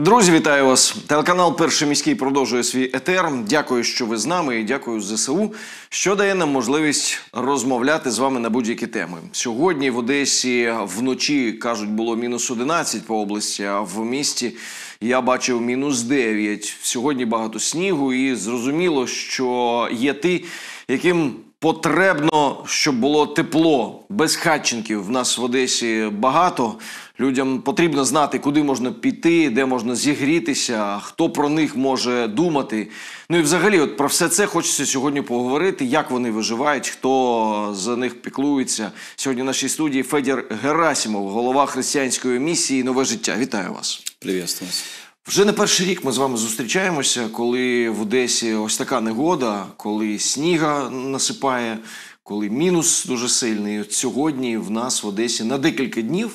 Друзі, вітаю вас! Телеканал Перший міський продовжує свій етер. Дякую, що ви з нами, і дякую ЗСУ, що дає нам можливість розмовляти з вами на будь-які теми. Сьогодні в Одесі вночі кажуть, було мінус 11 по області. А в місті я бачив мінус 9. Сьогодні багато снігу, і зрозуміло, що є ти, яким Потребно, щоб було тепло без хатченків. В нас в Одесі багато. Людям потрібно знати, куди можна піти, де можна зігрітися, хто про них може думати. Ну і взагалі, от про все це хочеться сьогодні поговорити. Як вони виживають, хто за них піклується сьогодні? в Нашій студії Федір Герасимов, голова християнської місії Нове життя. Вітаю вас. Привіт вас. Вже не перший рік ми з вами зустрічаємося, коли в Одесі ось така негода, коли сніга насипає, коли мінус дуже сильний. От сьогодні в нас в Одесі на декілька днів,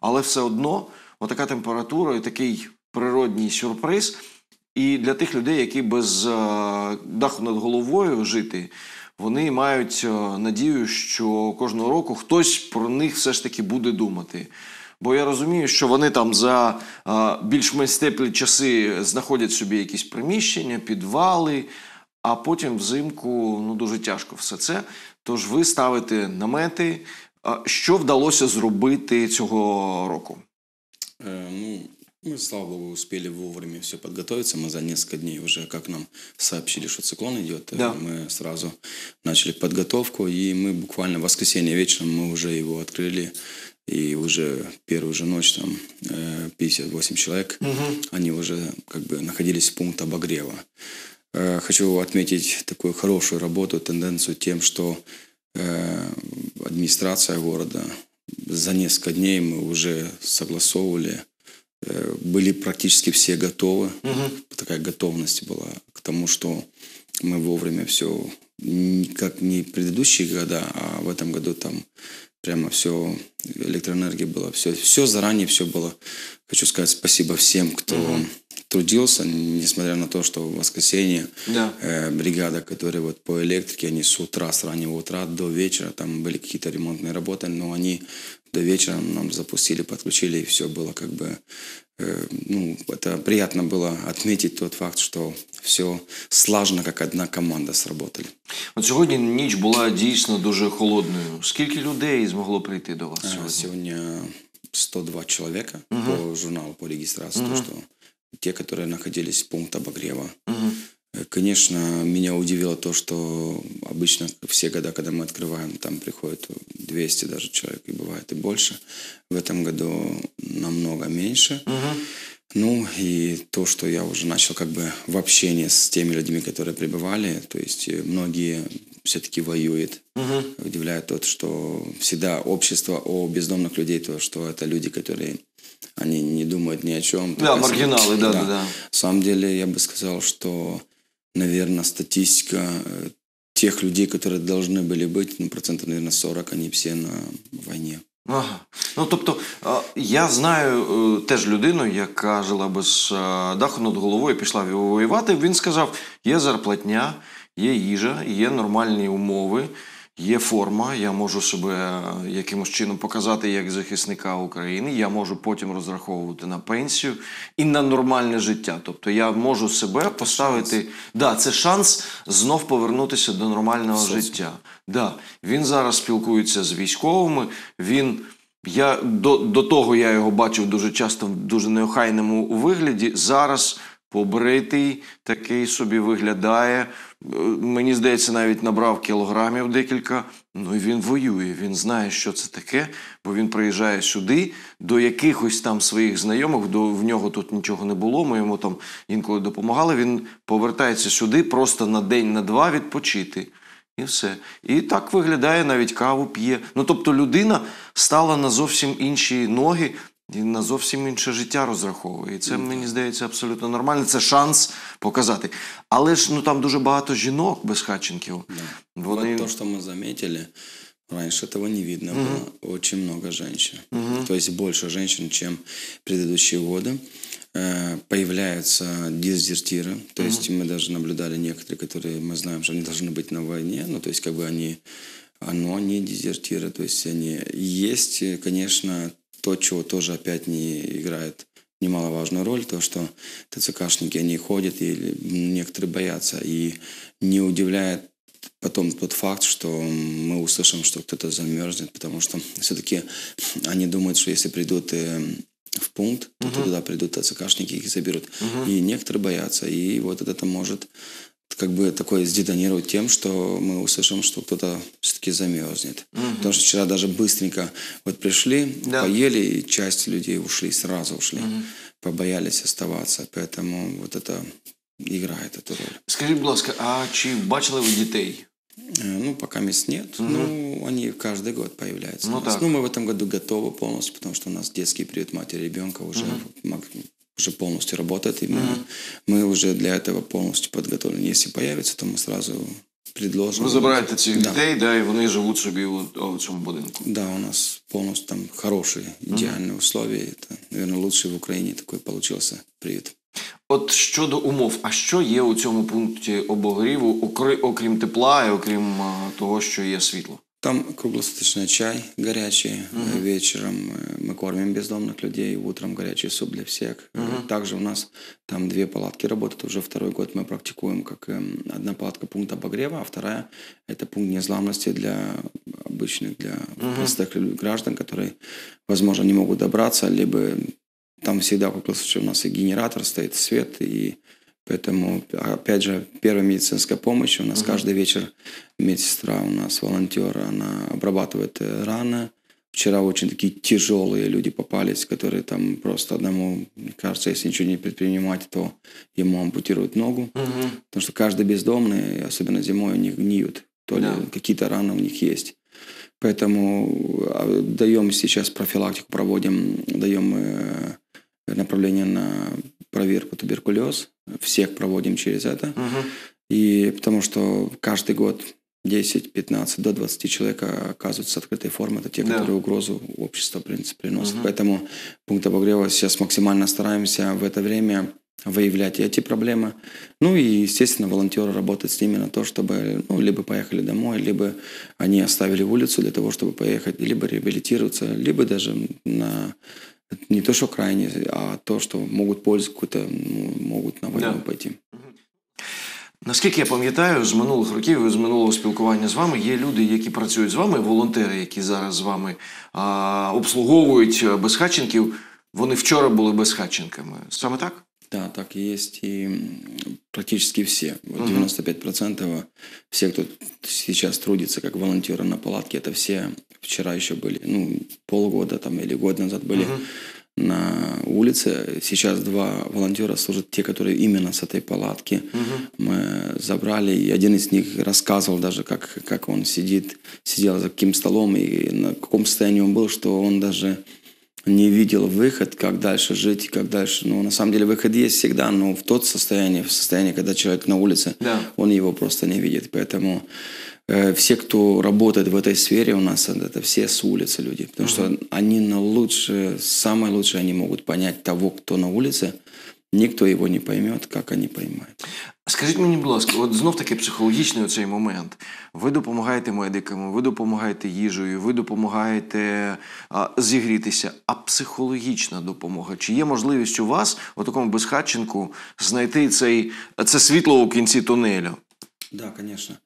але все одно отака температура і такий природній сюрприз. І для тих людей, які без е, даху над головою жити, вони мають е, надію, що кожного року хтось про них все ж таки буде думати. Бо я розумію, що вони там за більш-менш теплі часи знаходять собі якісь приміщення, підвали, а потім взимку ну дуже тяжко все це. Тож ви ставите намети. Що вдалося зробити цього року? Е, ну, ми слава богу, успіли вовремя все підготуватися. Ми за несколько днів вже як нам сообщили, що циклон идет, да. Ми одразу почали підготовку і ми буквально в воскресенье вечером мы уже его открыли И уже первую же ночь там 58 э, человек, угу. они уже как бы находились в пункте обогрева. Э, хочу отметить такую хорошую работу, тенденцию тем, что э, администрация города за несколько дней мы уже согласовывали, были практически все готовы, угу. такая готовность была к тому, что мы вовремя все, как не предыдущие года, а в этом году там Прямо все, электроэнергия была, все, все заранее все было. Хочу сказать спасибо всем, кто угу. трудился, несмотря на то, что в воскресенье да. э, бригада, которая вот по электрике, они с утра, с раннего утра до вечера, там были какие-то ремонтные работы, но они до вечера нам запустили, подключили, и все было как бы Э, ну, это приятно было отметить тот факт, что все слажно, как одна команда сработали. Вот сегодня ніч была действительно дуже холодную. Сколько людей змогло прийти до вас? сегодня? Сегодня 102 чоловіка угу. по журналу по регистрации, угу. то, что те, которые находились в пункті обогрева. Угу. Конечно, меня удивило то, что обычно все года, когда мы открываем, там приходит 200 даже человек, и бывает и больше. В этом году намного меньше. Угу. Ну и то, что я уже начал как бы в общении с теми людьми, которые пребывали, то есть многие все-таки воюет. Угу. Удивляет тот, что всегда общество о бездомных людей, то, что это люди, которые они не думают ни о чем. Да, маргиналы, да, да, да. На самом деле, я бы сказал, что наверное, статистика э, тех людей, которые должны были быть, ну, процентов, наверное, 40, они все на войне. Ага. Ну тобто, я знаю е, теж людину, яка жила без е, даху над головою, пішла воювати. Він сказав: є зарплатня, є їжа, є нормальні умови. Є форма, я можу себе е, якимось чином показати як захисника України. Я можу потім розраховувати на пенсію і на нормальне життя. Тобто я можу себе це поставити. Шанс. Да, це шанс знов повернутися до нормального Шанс. життя. Да, Він зараз спілкується з військовими. Він я до, до того я його бачив дуже часто в дуже неохайному вигляді. Зараз побритий, такий собі виглядає. Е, мені здається, навіть набрав кілограмів декілька. Ну і він воює. Він знає, що це таке, бо він приїжджає сюди до якихось там своїх знайомих. До в нього тут нічого не було. Ми йому там інколи допомагали. Він повертається сюди просто на день, на два відпочити. І все. І так виглядає навіть каву п'є. Ну тобто людина стала на зовсім інші ноги, Він на зовсім інше життя розраховує. І це мені здається абсолютно нормально. Це шанс показати. Але ж ну там дуже багато жінок безхатченків. Да. Вони... Вот то, що ми заметили раньше этого не видно угу. было. Очень много женщин. Угу. То есть больше женщин, чем предыдущие годы. Э, появляются дезертиры. То есть угу. мы даже наблюдали некоторые, которые мы знаем, что они должны быть на войне. Ну, то есть как бы они оно не дезертиры, то есть они есть, конечно, то, чего тоже опять не играет немаловажную роль, то, что ТЦКшники, они ходят, и некоторые боятся. И не удивляет потом тот факт, что мы услышим, что кто-то замерзнет, потому что все-таки они думают, что если придут э, в пункт, то угу. туда придут ТЦКшники, их заберут. Угу. И некоторые боятся, и вот это может как бы такое сдетонировать тем, что мы услышим, что кто-то все-таки замерзнет. Угу. Потому что вчера даже быстренько вот пришли, да. поели, и часть людей ушли, сразу ушли. Угу. Побоялись оставаться. Поэтому вот это играет эту роль. Скажи, будь а чьи бачили вы детей? Э, ну, пока мест нет. Угу. Ну, они каждый год появляются. Ну, так. ну, мы в этом году готовы полностью, потому что у нас детский приют матери ребенка уже угу. уже полностью работает. И мы, mm-hmm. мы уже для этого полностью подготовлены. Если появится, то мы сразу предложимо. Ви забираєте цих да. людей, да, і вони живуть собі у, у цьому будинку. Да, у нас повністю там хороші, ідеальні mm-hmm. условия. Це, мабуть, лучший в Україні такий получився привід. От щодо умов, а що є у цьому пункті обогріву, окрім тепла і окрім того, що є світло? Там круглосуточный чай горячий, угу. вечером э, мы кормим бездомных людей, утром горячий суп для всех. Угу. Также у нас там две палатки работают, уже второй год мы практикуем как эм, одна палатка пункт обогрева, а вторая это пункт незламности для обычных, для угу. простых граждан, которые, возможно, не могут добраться, либо там всегда круглосуточно у нас и генератор стоит, свет, и Поэтому, опять же, первая медицинская помощь. У нас угу. каждый вечер медсестра, у нас волонтер, она обрабатывает э, раны. Вчера очень такие тяжелые люди попались, которые там просто одному, мне кажется, если ничего не предпринимать, то ему ампутируют ногу. Угу. Потому что каждый бездомный, особенно зимой, у них гниют. То да. ли какие-то раны у них есть. Поэтому а, даем сейчас профилактику, проводим, даем э, направление на проверку туберкулез. Всех проводим через это. Угу. И потому что каждый год 10, 15, до 20 человек оказываются открытой формы. Это те, да. которые угрозу общества в принципе, приносят. Угу. Поэтому пункт обогрева сейчас максимально стараемся в это время выявлять эти проблемы. Ну и, естественно, волонтеры работают с ними на то, чтобы ну, либо поехали домой, либо они оставили улицу для того, чтобы поехать, либо реабилитироваться, либо даже на это не то, что крайне, а то, що можуть пользу какую-то, ну, можуть на війну да. пойти. Наскільки я пам'ятаю, з минулих років з минулого спілкування з вами є люди, які працюють з вами, волонтери, які зараз з вами а, обслуговують безхатченків. Вони вчора були безхатченками. Саме так? Да, так и есть. И практически все. Вот угу. 95% все, кто сейчас трудится как волонтеры на палатке, это все вчера еще были, ну, полгода там или год назад были угу. на улице. Сейчас два волонтера служат те, которые именно с этой палатки. Угу. Мы забрали, и один из них рассказывал даже, как, как он сидит, сидел за каким столом и на каком состоянии он был, что он даже не видел выход, как дальше жить, как дальше. Ну, на самом деле, выход есть всегда, но в тот состояние, в состоянии, когда человек на улице, да. он его просто не видит. Поэтому э, все, кто работает в этой сфере у нас, это все с улицы люди. Потому угу. что они на лучше, самое лучшее они могут понять того, кто на улице. Никто его не поймет, как они поймают. Скажіть мені, будь ласка, от знов таки психологічний оцей момент. Ви допомагаєте медикам, ви допомагаєте їжею, ви допомагаєте а, зігрітися. А психологічна допомога? Чи є можливість у вас, у такому безхатченку, знайти цей, це світло у кінці тунелю? Так, да, звісно.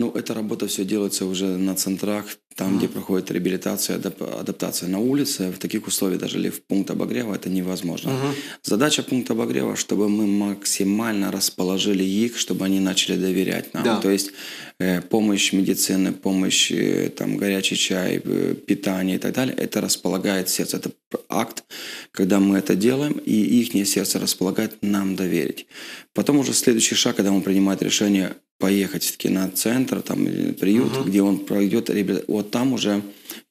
Ну, эта работа все делается уже на центрах, там, а. где проходит реабилитация, адап адаптация на улице. В таких условиях даже ли в пункт обогрева это невозможно. Ага. Задача пункта обогрева, чтобы мы максимально расположили их, чтобы они начали доверять нам. Да. То есть э, помощь медицины, помощь э, там, горячий чай, э, питание и так далее, это располагает сердце. Это акт, когда мы это делаем, и их сердце располагает нам доверить. Потом уже следующий шаг, когда он принимает решение поехать в киноцентр, там, приют, угу. где он пройдет Вот там уже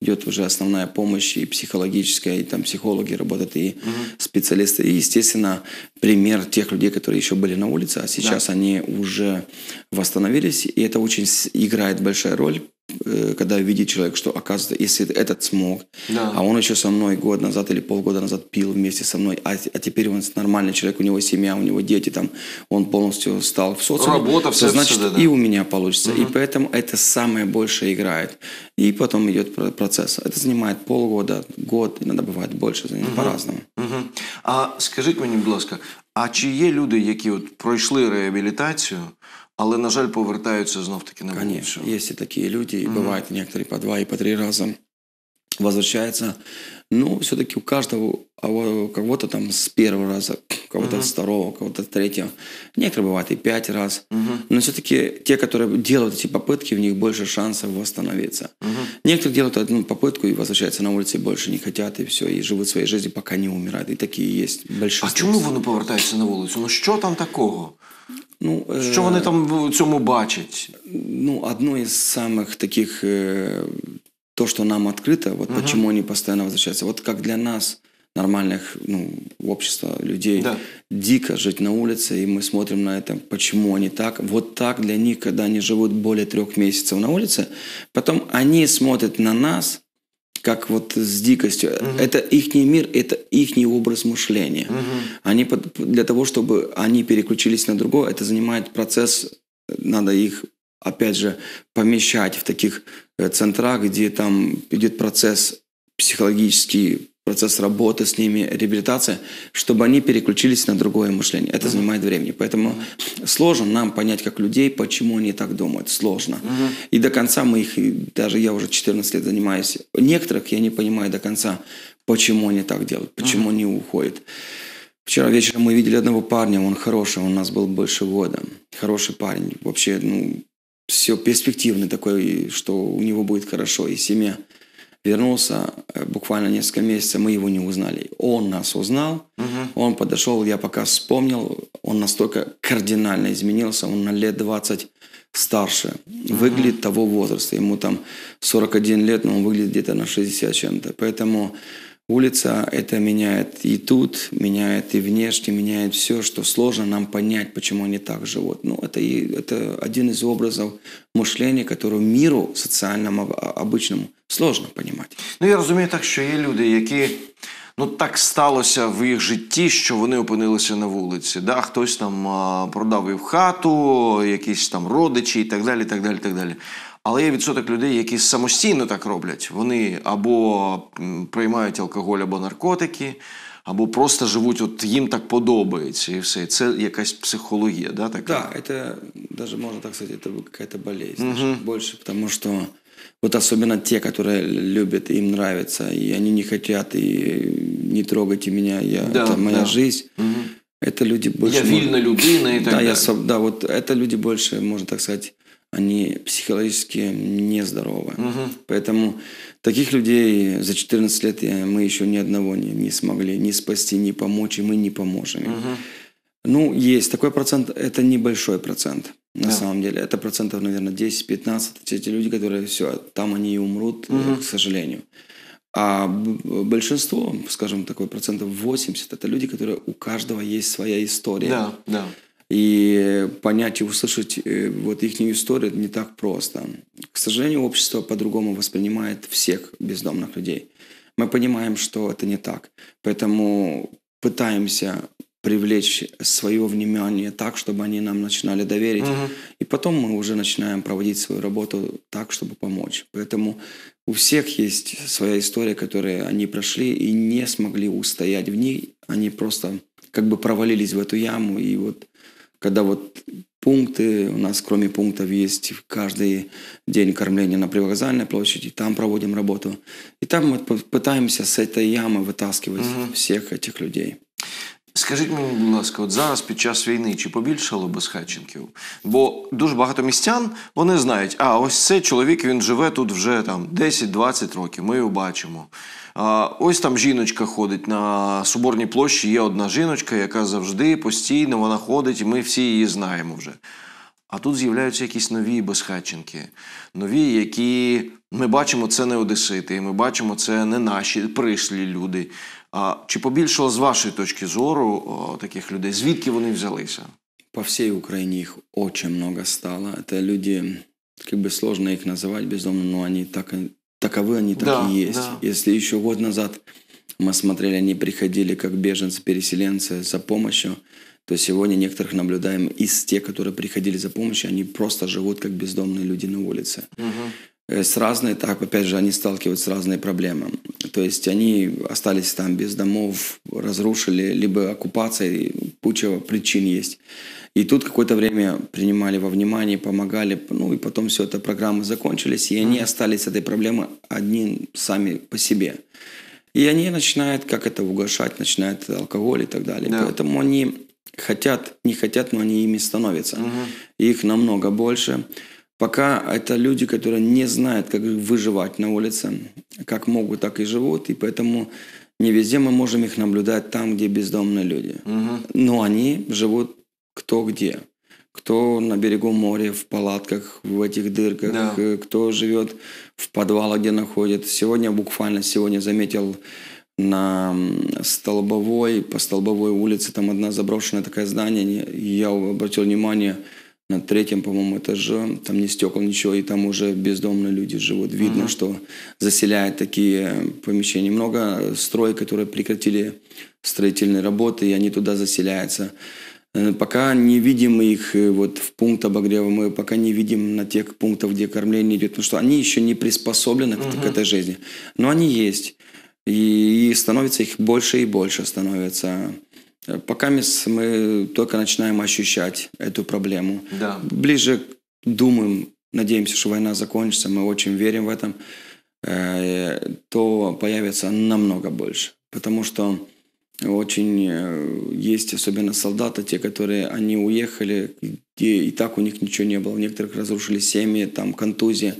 идет уже основная помощь и психологическая, и там психологи работают, и угу. специалисты. И, естественно, пример тех людей, которые еще были на улице, а сейчас да. они уже восстановились, и это очень играет большая роль Э, когда видит человек, что оказывается, если этот смог, да. а он еще со мной год назад или полгода назад пил вместе со мной, а, а теперь он нормальный человек, у него семья, у него дети, там, он полностью стал в социуме. Работа, все, значит, все, да, да. и у меня получится. Угу. И поэтому это самое большее играет. И потом идет процесс. Это занимает полгода, год, иногда бывает больше, угу. по-разному. Угу. А скажите мне, будь ласка, а чьи люди, які вот прошли реабилитацию? але на жаль, повертаються знов таки на Конечно, Есть и такие люди, и бывают некоторые по два и по три раза возвращаются ну, все-таки у каждого, а у кого-то там с первого раза, у кого-то uh-huh. с второго, у кого-то с третьего. Некоторые бывают и пять раз. Uh-huh. Но все-таки те, которые делают эти попытки, у них больше шансов восстановиться. Uh-huh. Некоторые делают одну попытку и возвращаются на улице и больше не хотят, и все, и живут своей жизнью, пока не умирают. И такие есть. большинство. А чому они повертаються на улицу? Ну что там такого? Ну, Що вони там в цьому бачать? Ну, одно из самых таких то, что нам открыто, вот угу. почему они постоянно возвращаются. Вот как для нас, нормальных ну, общества, людей, да. дико жить на улице, и мы смотрим на это, почему они так. Вот так для них, когда они живут более трех месяцев на улице, потом они смотрят на нас, как вот с дикостью. Угу. Это их мир, это их образ мышления. Угу. Они под, для того, чтобы они переключились на другое, это занимает процесс, надо их опять же, помещать в таких Э, центрах, где там идет процесс психологический, процесс работы с ними, реабилитация, чтобы они переключились на другое мышление. Это mm-hmm. занимает времени. Поэтому mm-hmm. сложно нам понять, как людей, почему они так думают. Сложно. Mm-hmm. И до конца мы их, даже я уже 14 лет занимаюсь, некоторых я не понимаю до конца, почему они так делают, почему mm-hmm. они уходят. Вчера вечером мы видели одного парня, он хороший, он у нас был больше года. Хороший парень. Вообще, ну, все перспективный такой, что у него будет хорошо, и семья. Вернулся э, буквально несколько месяцев, мы его не узнали. Он нас узнал, угу. он подошел, я пока вспомнил, он настолько кардинально изменился, он на лет 20 старше, угу. выглядит того возраста, ему там 41 лет, но он выглядит где-то на 60 чем-то. Поэтому Улица это меняет и тут, меняет и внешне, меняет все, что сложно нам понять, почему они так живут. Ну, это, и, это один из образов мышления, которого миру социальному, а, обычному сложно понимать. Ну, я разумею так, что есть люди, які Ну, так сталося в їх житті, що вони опинилися на вулиці. Да? Хтось там а, продав їх хату, якісь там родичі і так далі. так далі, так далі, далі. Але є відсоток людей, які самостійно так роблять. Вони або приймають алкоголь, або наркотики, або просто живуть, от їм так подобається, і все. Це якась психологія, да, така? Да, это даже можно так сказать, это какая-то болезнь угу. больше, потому что вот особенно те, которые любят, им нравится, и они не хотят, и не трогайте меня, я, да, это моя да. жизнь. Угу. Это люди больше... Я вильно любина и так да, далее. Я, да, вот это люди больше, можно так сказать, они психологически нездоровы. Угу. Поэтому таких людей за 14 лет мы еще ни одного не, не смогли ни спасти, ни помочь, и мы не поможем. Угу. Ну, есть. Такой процент, это небольшой процент. На да. самом деле, это процентов, наверное, 10-15. Эти люди, которые все, там они и умрут, угу. к сожалению. А большинство, скажем, такой процентов 80, это люди, которые у каждого есть своя история. Да, да. И понять и услышать э, вот их историю не так просто. К сожалению, общество по-другому воспринимает всех бездомных людей. Мы понимаем, что это не так. Поэтому пытаемся привлечь свое внимание так, чтобы они нам начинали доверить. Угу. И потом мы уже начинаем проводить свою работу так, чтобы помочь. Поэтому у всех есть своя история, которую они прошли и не смогли устоять в ней. Они просто как бы провалились в эту яму. И вот когда вот пункты, у нас кроме пунктов есть каждый день кормления на привокзальной площади, там проводим работу. И там мы пытаемся с этой ямы вытаскивать угу. всех этих людей. Скажіть мені, будь ласка, от зараз під час війни чи побільшало безхатченків? Бо дуже багато містян вони знають, а ось цей чоловік він живе тут вже там 10-20 років. Ми його бачимо. А, Ось там жіночка ходить на Соборній площі. Є одна жіночка, яка завжди постійно вона ходить, і ми всі її знаємо вже. А тут з'являються якісь нові безхатченки, нові, які ми бачимо це не одесити, ми бачимо це не наші прийшлі люди. А Чи побільшало з вашої точки зору таких людей? Звідки вони взялися? По всей Украине их очень много стало. Это люди, как бы сложно их называть бездомными, но они так, таковы они так да, и есть. Да. Если еще год назад мы смотрели, они приходили как беженцы, переселенцы за помощью, то сегодня некоторых наблюдаем из тех, которые приходили за помощью, они просто живут как бездомные люди на улице. Угу. Э, с разной, так, опять же, они сталкиваются с разной проблемой. То есть они остались там без домов, разрушили, либо оккупация, куча причин есть. И тут какое-то время принимали во внимание, помогали, ну и потом все это программы закончились, и они остались с этой проблемой одни сами по себе. И они начинают как это угошать, начинают алкоголь и так далее. Да. Поэтому они хотят, не хотят, но они ими становятся. Угу. Их намного больше. Пока это люди, которые не знают, как выживать на улице, как могут, так и живут, и поэтому не везде мы можем их наблюдать там, где бездомные люди. Угу. Но они живут кто где. Кто на берегу моря, в палатках, в этих дырках, да. Э, кто живет в подвалах, где находят. Сегодня, буквально сегодня заметил на Столбовой, по Столбовой улице, там одна заброшенное такое здание, я обратил внимание – на третьем, по-моему, этаже, там не стекол, ничего, и там уже бездомные люди живут. Видно, mm-hmm. что заселяют такие помещения. Много строй, которые прекратили строительные работы, и они туда заселяются. Э, пока не видим их э, вот в пункт обогрева, мы пока не видим на тех пунктах, где кормление идет, потому что они еще не приспособлены uh-huh. к этой жизни. Но они есть. И, и становится их больше и больше становится. Э, пока мы только начинаем ощущать эту проблему. Да. Ближе думаем, надеемся, что война закончится, мы очень верим в этом, э, то появится намного больше. Потому что очень э, есть, особенно солдаты, те, которые, они уехали, где и так у них ничего не было. У некоторых разрушили семьи, там контузия.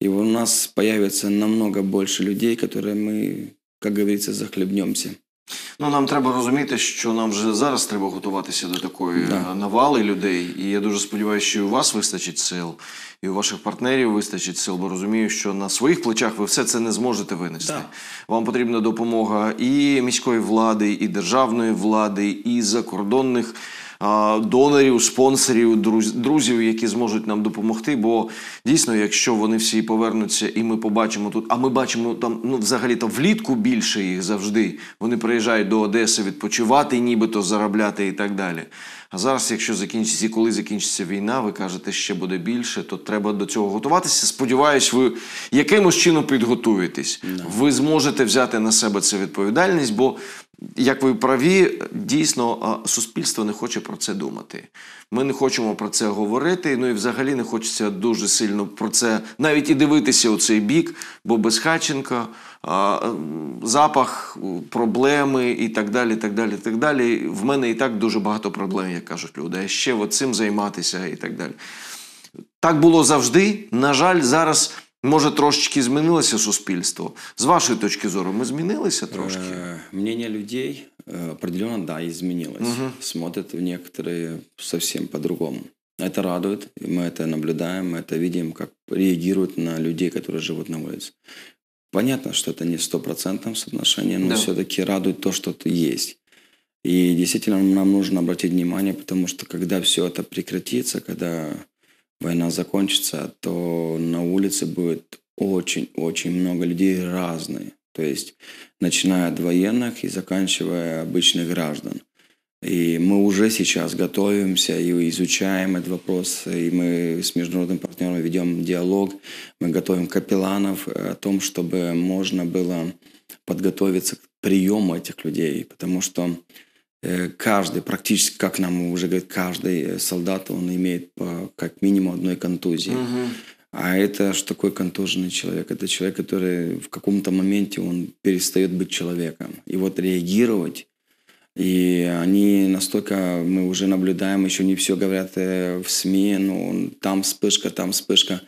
И у нас появится намного больше людей, которые мы, как говорится, захлебнемся. Ну нам треба розуміти, що нам вже зараз треба готуватися до такої да. Е, навали людей. І я дуже сподіваюся, що і у вас вистачить сил, і у ваших партнерів вистачить сил, бо розумію, що на своїх плечах ви все це не зможете винести. Да. Вам потрібна допомога і міської влади, і державної влади, і закордонних донорів, спонсорів, друзів, які зможуть нам допомогти. Бо дійсно, якщо вони всі повернуться, і ми побачимо тут, а ми бачимо там, ну взагалі то влітку більше їх завжди. Вони приїжджають до Одеси відпочивати, нібито заробляти і так далі. А зараз, якщо закінчиться, і коли закінчиться війна, ви кажете, ще буде більше, то треба до цього готуватися. Сподіваюсь, ви якимось чином підготуєтесь. No. Ви зможете взяти на себе цю відповідальність, бо як ви праві, дійсно суспільство не хоче про це думати. Ми не хочемо про це говорити. Ну і взагалі не хочеться дуже сильно про це навіть і дивитися у цей бік, бо без Хаченка запах, проблеми і так далі. так далі, так далі. В мене і так дуже багато проблем, як кажуть люди. А ще цим займатися і так далі. Так було завжди. На жаль, зараз Може, трошечки змінилося суспільство? З вашої точки зору, ми змінилися трошки? Мнение людей определенно, да, изменилось. Угу. Смотрят некоторые совсем по-другому. Это радует, мы это наблюдаем, мы это видим, как реагируют на людей, которые живут на улице. Понятно, что это не стопроцентное соотношение, но да. все-таки радует то, что -то есть. И действительно нам нужно обратить внимание, потому что когда все это прекратится, когда война закончится, то на улице будет очень-очень много людей разные. То есть, начиная от военных и заканчивая обычных граждан. И мы уже сейчас готовимся и изучаем этот вопрос, и мы с международным партнером ведем диалог, мы готовим капелланов э, о том, чтобы можно было подготовиться к приему этих людей, потому что Э, каждый, практически, как нам уже говорят, каждый э, солдат, он имеет по, как минимум одной контузии. Угу. А это ж такой контуженный человек. Это человек, который в каком-то моменте он перестает быть человеком. И вот реагировать и они настолько, мы уже наблюдаем, еще не все говорят э, в СМИ, ну, там вспышка, там вспышка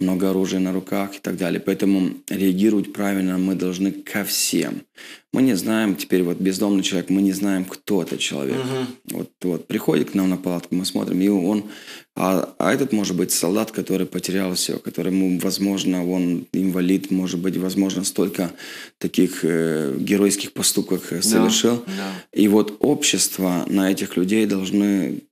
много оружия на руках и так далее. Поэтому реагировать правильно мы должны ко всем. Мы не знаем, теперь вот бездомный человек, мы не знаем, кто этот человек. Угу. Вот, вот приходит к нам на палатку, мы смотрим, и он... А, а этот может быть солдат, который потерял все, которому, возможно, он инвалид, может быть, возможно, столько таких э, геройских поступок э, совершил. Да, да. И вот общество на этих людей должны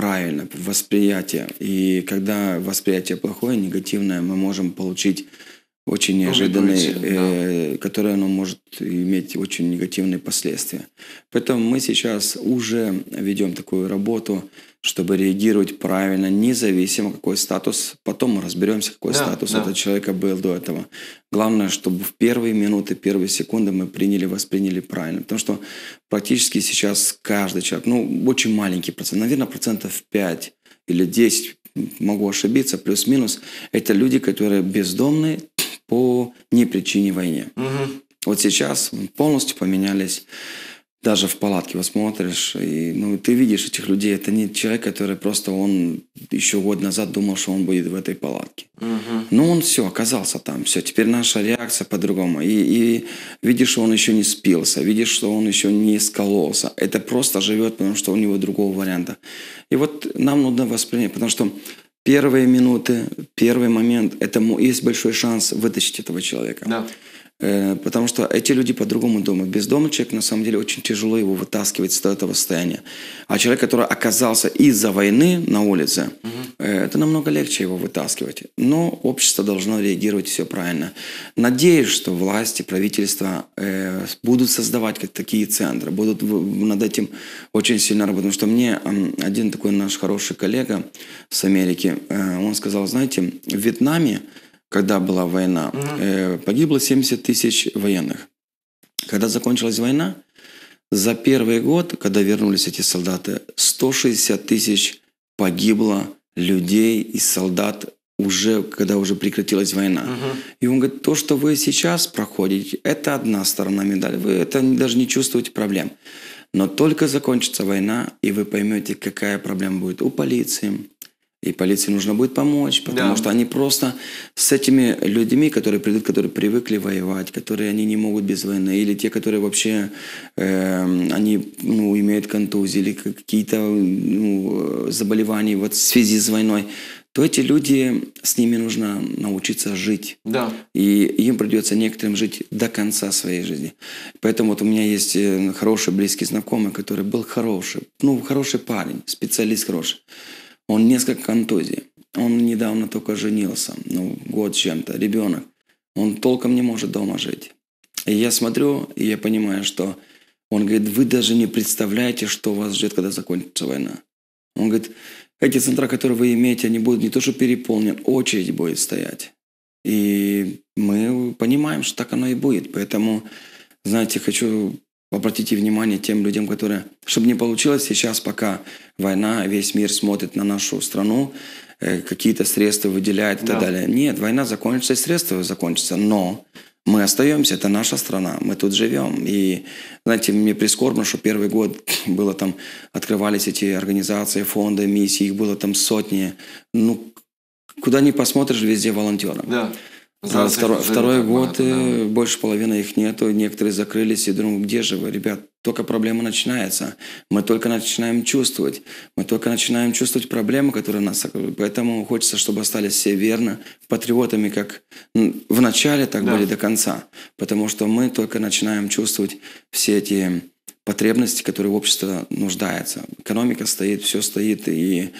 правильно, восприятие. И когда восприятие плохое, негативное, мы можем получить очень неожиданные, да. Э, которые оно может иметь очень негативные последствия. Поэтому мы сейчас уже ведем такую работу чтобы реагировать правильно, независимо какой статус. Потом мы разберемся, какой да, статус да. этого человека был до этого. Главное, чтобы в первые минуты, первые секунды мы приняли, восприняли правильно. Потому что практически сейчас каждый человек, ну, очень маленький процент, наверное, процентов 5 или 10, могу ошибиться, плюс-минус, это люди, которые бездомные по не причине войны. Угу. Вот сейчас полностью поменялись даже в палатке вот смотришь, и ну, ты видишь этих людей. Это не человек, который просто он еще год назад думал, что он будет в этой палатке. Угу. Ну, Но он все, оказался там, все. Теперь наша реакция по-другому. И, и видишь, что он еще не спился, видишь, что он еще не скололся. Это просто живет, потому что у него другого варианта. И вот нам нужно воспринять, потому что первые минуты, первый момент, это есть большой шанс вытащить этого человека. Да. Э, потому что эти люди по-другому думают. Бездомный человек, на самом деле, очень тяжело его вытаскивать из этого состояния. А человек, который оказался из-за войны на улице, угу. это намного легче его вытаскивать. Но общество должно реагировать все правильно. Надеюсь, что власти, правительство э, будут создавать как такие центры, будут над этим очень сильно работать. Потому что мне один такой наш хороший коллега с Америки, э, он сказал, знаете, в Вьетнаме когда была война, mm погибло 70 тысяч военных. Когда закончилась война, за первый год, когда вернулись эти солдаты, 160 тысяч погибло людей и солдат уже, когда уже прекратилась война. Угу. И он говорит, то, что вы сейчас проходите, это одна сторона медали. Вы это даже не чувствуете проблем. Но только закончится война, и вы поймете, какая проблема будет у полиции, и полиции нужно будет помочь, потому да. что они просто с этими людьми, которые придут, которые привыкли воевать, которые они не могут без войны, или те, которые вообще э, они ну, имеют контузии или какие-то ну, заболевания вот в связи с войной, то эти люди, с ними нужно научиться жить. Да. И им придется некоторым жить до конца своей жизни. Поэтому вот у меня есть э, хороший близкий знакомый, который был хороший, ну, хороший парень, специалист хороший. Он несколько контузий. Он недавно только женился, ну, год чем-то, ребенок. Он толком не может дома жить. И я смотрю, и я понимаю, что он говорит, вы даже не представляете, что вас ждет, когда закончится война. Он говорит, эти центра, которые вы имеете, они будут не то что переполнены, очередь будет стоять. И мы понимаем, что так оно и будет. Поэтому, знаете, хочу Обратите внимание тем людям, которые... Чтобы не получилось сейчас, пока война, весь мир смотрит на нашу страну, э, какие-то средства выделяет и да. так далее. Нет, война закончится, и средства закончатся. Но мы остаемся, это наша страна, мы тут живем. И, знаете, мне прискорбно, что первый год было там, открывались эти организации, фонды, миссии, их было там сотни. Ну, куда ни посмотришь, везде волонтеры. Да. За, ну, второй, за второй год э, да. больше половины их нету, некоторые закрылись и думают, где же вы, ребят, только проблема начинается. Мы только начинаем чувствовать, мы только начинаем чувствовать проблемы, которые нас окружают. Поэтому хочется, чтобы остались все верно патриотами, как в начале, так да. были до конца. Потому что мы только начинаем чувствовать все эти потребности, которые общество нуждается. Экономика стоит, все стоит. И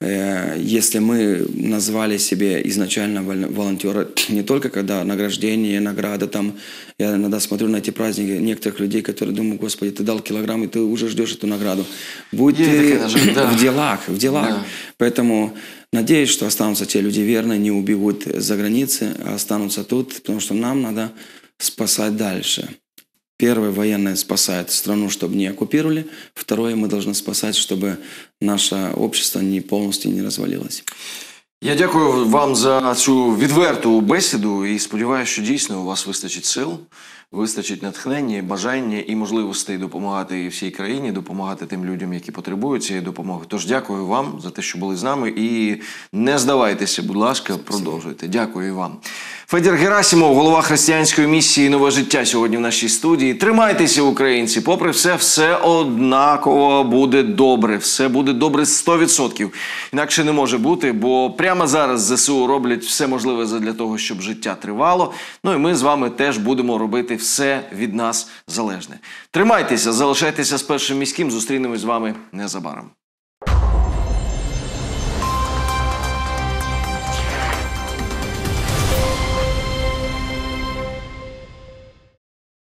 э, если мы назвали себе изначально волонтера не только когда награждение, награда, там, я иногда смотрю на эти праздники некоторых людей, которые думают, господи, ты дал килограмм, и ты уже ждешь эту награду. Будь ты да. в делах, в делах. Да. Поэтому Надеюсь, что останутся те люди верные, не убегут за границы, а останутся тут, потому что нам надо спасать дальше. Первое, военное спасает страну, чтобы не оккупировали. Второе, мы должны спасать, чтобы наше общество не полностью не развалилось. Я дякую вам за цю відверту бесіду і сподіваюся, що дійсно у вас вистачить сил, вистачить натхнення, бажання і можливостей допомагати всій країні, допомагати тим людям, які потребують цієї допомоги. Тож дякую вам за те, що були з нами. І не здавайтеся, будь ласка, продовжуйте. Дякую вам. Федір Герасімов, голова християнської місії Нове життя сьогодні в нашій студії. Тримайтеся, українці. Попри все, все однаково буде добре. Все буде добре 100%. Інакше не може бути, бо прямо Прямо зараз ЗСУ роблять все можливе для того, щоб життя тривало. Ну і ми з вами теж будемо робити все від нас залежне. Тримайтеся, залишайтеся з першим міським. Зустрінемось з вами незабаром.